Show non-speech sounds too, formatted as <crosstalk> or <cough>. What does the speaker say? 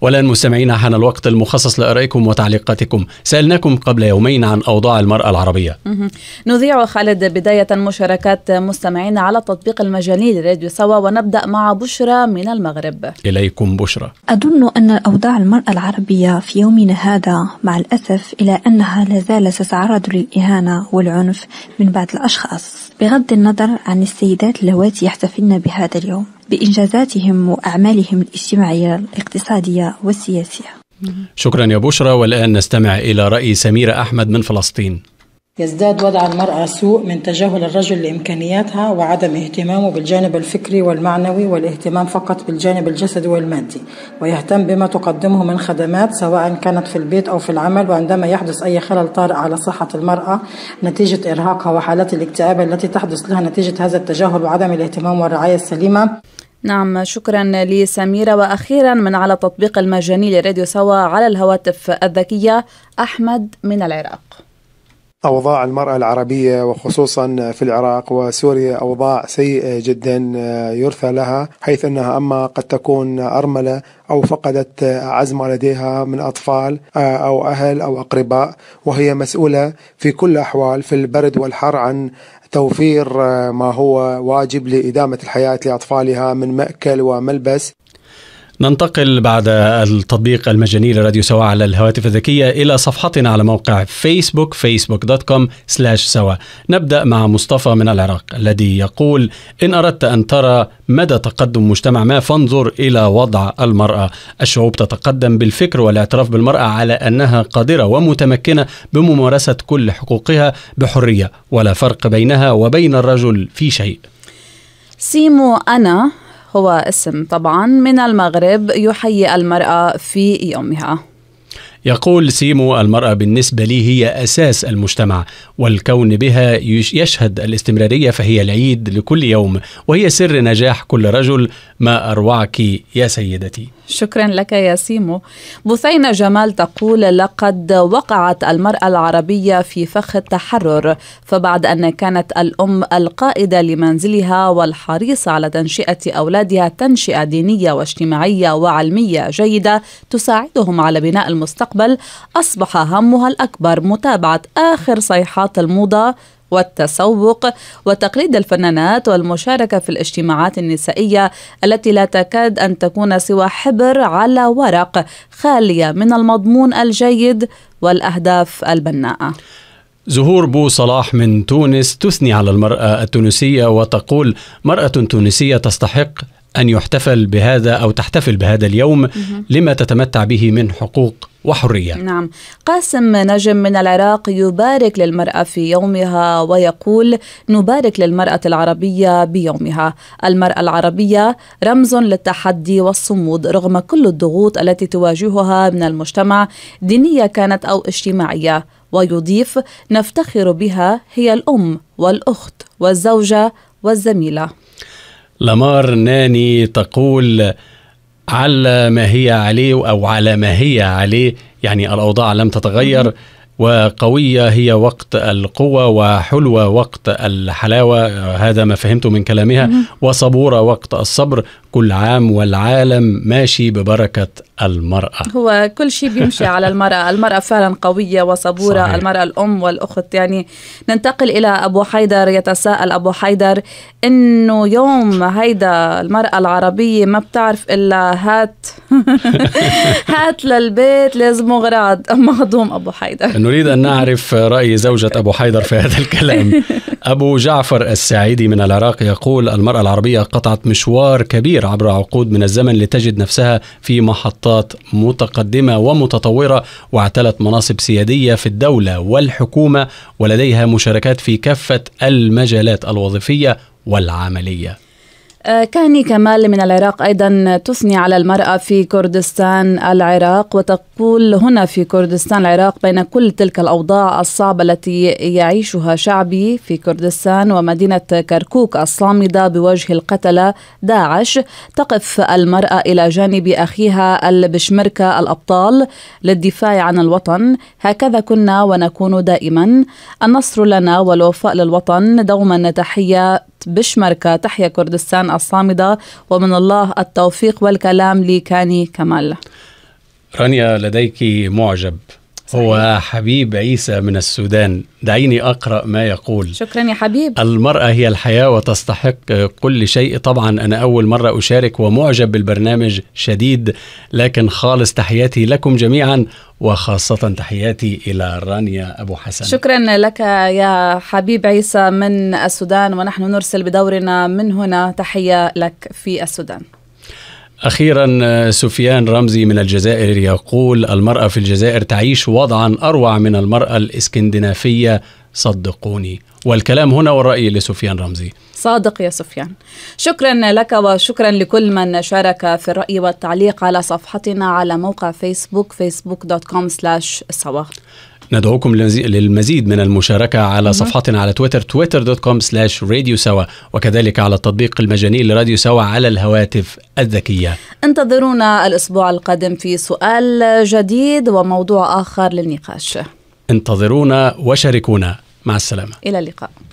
والآن مستمعينا حان الوقت المخصص لآرائكم وتعليقاتكم سألناكم قبل يومين عن أوضاع المرأة العربية نذيع خالد بداية مشاركات مستمعينا على التطبيق المجاني لراديو سوا ونبدأ مع بشرى من المغرب إليكم بشرى أظن أن أوضاع المرأة العربية في يومنا هذا مع الأسف إلى أنها لا زالت تتعرض للإهانة والعنف من بعض الأشخاص بغض النظر عن السيدات اللواتي يحتفلن بهذا اليوم بإنجازاتهم وأعمالهم الاجتماعية الاقتصادية والسياسية شكرا يا بشرى والآن نستمع إلى رأي سميرة أحمد من فلسطين يزداد وضع المرأة سوء من تجاهل الرجل لإمكانياتها وعدم اهتمامه بالجانب الفكري والمعنوي والاهتمام فقط بالجانب الجسدي والمادي ويهتم بما تقدمه من خدمات سواء كانت في البيت أو في العمل وعندما يحدث أي خلل طارئ على صحة المرأة نتيجة إرهاقها وحالات الاكتئاب التي تحدث لها نتيجة هذا التجاهل وعدم الاهتمام والرعاية السليمة نعم شكرا لسميرة وأخيرا من على تطبيق المجاني لراديو سوا على الهواتف الذكية أحمد من العراق أوضاع المرأة العربية وخصوصا في العراق وسوريا أوضاع سيئة جدا آه، يرثى لها حيث أنها أما قد تكون أرملة أو فقدت أعز ما لديها من أطفال آه، أو أهل أو أقرباء وهي مسؤولة في كل الأحوال في البرد والحر عن توفير آه، ما هو واجب لإدامة الحياة لأطفالها من مأكل وملبس ننتقل بعد التطبيق المجاني لراديو سوا على الهواتف الذكية إلى صفحتنا على موقع فيسبوك فيسبوك دوت كوم سلاش سوا نبدأ مع مصطفى من العراق الذي يقول إن أردت أن ترى مدى تقدم مجتمع ما فانظر إلى وضع المرأة الشعوب تتقدم بالفكر والاعتراف بالمرأة على أنها قادرة ومتمكنة بممارسة كل حقوقها بحرية ولا فرق بينها وبين الرجل في شيء سيمو أنا هو اسم طبعا من المغرب يحيي المرأة في يومها يقول سيمو المرأة بالنسبة لي هي أساس المجتمع والكون بها يشهد الاستمرارية فهي العيد لكل يوم وهي سر نجاح كل رجل ما أروعك يا سيدتي شكرا لك يا سيمو بثينة جمال تقول لقد وقعت المرأة العربية في فخ التحرر فبعد أن كانت الأم القائدة لمنزلها والحريصة على تنشئة أولادها تنشئة دينية واجتماعية وعلمية جيدة تساعدهم على بناء المستقبل المستقبل أصبح همها الأكبر متابعة آخر صيحات الموضة والتسوق وتقليد الفنانات والمشاركه في الاجتماعات النسائيه التي لا تكاد ان تكون سوى حبر على ورق خاليه من المضمون الجيد والاهداف البناءه. زهور بو صلاح من تونس تثني على المرأة التونسية وتقول: مرأة تونسية تستحق أن يحتفل بهذا أو تحتفل بهذا اليوم لما تتمتع به من حقوق وحرية نعم قاسم نجم من العراق يبارك للمرأة في يومها ويقول نبارك للمرأة العربية بيومها المرأة العربية رمز للتحدي والصمود رغم كل الضغوط التي تواجهها من المجتمع دينية كانت أو اجتماعية ويضيف نفتخر بها هي الأم والأخت والزوجة والزميلة لمار ناني تقول على ما هي عليه أو على ما هي عليه يعني الأوضاع لم تتغير وقوية هي وقت القوة وحلوة وقت الحلاوة هذا ما فهمته من كلامها وصبورة وقت الصبر كل عام والعالم ماشي ببركة المرأة هو كل شيء بيمشي <laughs> على المرأة المرأة فعلا قوية وصبورة صحيح. المرأة الأم والأخت يعني ننتقل إلى أبو حيدر يتساءل أبو حيدر إنه يوم هيدا المرأة العربية ما بتعرف إلا هات <laughs> هات للبيت لازم أغراض <laughs> مهضوم أبو حيدر نريد أن نعرف رأي زوجة أبو حيدر في هذا الكلام أبو جعفر السعيدي من العراق يقول المرأة العربية قطعت مشوار كبير عبر عقود من الزمن لتجد نفسها في محطة سلطات متقدمة ومتطورة واعتلت مناصب سيادية في الدولة والحكومة ولديها مشاركات في كافة المجالات الوظيفية والعملية آه، كاني كمال من العراق أيضا تثني على المرأة في كردستان العراق وتقول هنا في كردستان العراق بين كل تلك الأوضاع الصعبة التي يعيشها شعبي في كردستان ومدينة كركوك الصامدة بوجه القتلة داعش تقف المرأة إلى جانب أخيها البشمركة الأبطال للدفاع عن الوطن هكذا كنا ونكون دائما النصر لنا والوفاء للوطن دوما تحية بشمركة تحيا كردستان الصامدة ومن الله التوفيق والكلام لكاني كمال رانيا لديك معجب صحيح. هو حبيب عيسى من السودان دعيني أقرأ ما يقول شكرا يا حبيب المرأة هي الحياة وتستحق كل شيء طبعا أنا أول مرة أشارك ومعجب بالبرنامج شديد لكن خالص تحياتي لكم جميعا وخاصة تحياتي إلى رانيا أبو حسن شكرا لك يا حبيب عيسى من السودان ونحن نرسل بدورنا من هنا تحية لك في السودان أخيرا سفيان رمزي من الجزائر يقول المرأة في الجزائر تعيش وضعا أروع من المرأة الإسكندنافية صدقوني والكلام هنا والرأي لسفيان رمزي صادق يا سفيان شكرا لك وشكرا لكل من شارك في الرأي والتعليق على صفحتنا على موقع فيسبوك فيسبوك دوت كوم سلاش سوا ندعوكم للمزيد من المشاركة على صفحتنا على تويتر تويتر دوت كوم سلاش راديو سوا وكذلك على التطبيق المجاني لراديو سوا على الهواتف الذكية انتظرونا الأسبوع القادم في سؤال جديد وموضوع آخر للنقاش انتظرونا وشاركونا مع السلامه الى اللقاء